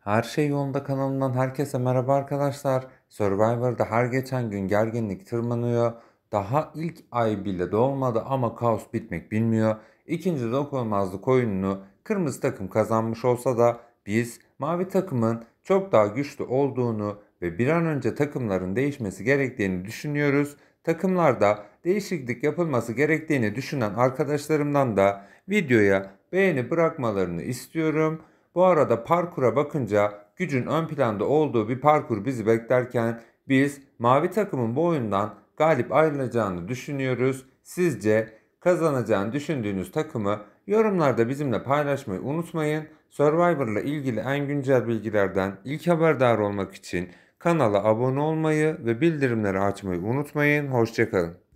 Her şey yolunda kanalından herkese merhaba arkadaşlar. Survivor'da her geçen gün gerginlik tırmanıyor. Daha ilk ay bile dolmadı ama kaos bitmek bilmiyor. İkinci dokunulmazlık oyununu kırmızı takım kazanmış olsa da biz mavi takımın çok daha güçlü olduğunu ve bir an önce takımların değişmesi gerektiğini düşünüyoruz. Takımlarda değişiklik yapılması gerektiğini düşünen arkadaşlarımdan da videoya beğeni bırakmalarını istiyorum. Bu arada parkura bakınca gücün ön planda olduğu bir parkur bizi beklerken biz mavi takımın bu oyundan galip ayrılacağını düşünüyoruz. Sizce kazanacağını düşündüğünüz takımı yorumlarda bizimle paylaşmayı unutmayın. Survivor'la ilgili en güncel bilgilerden ilk haberdar olmak için kanala abone olmayı ve bildirimleri açmayı unutmayın. Hoşçakalın.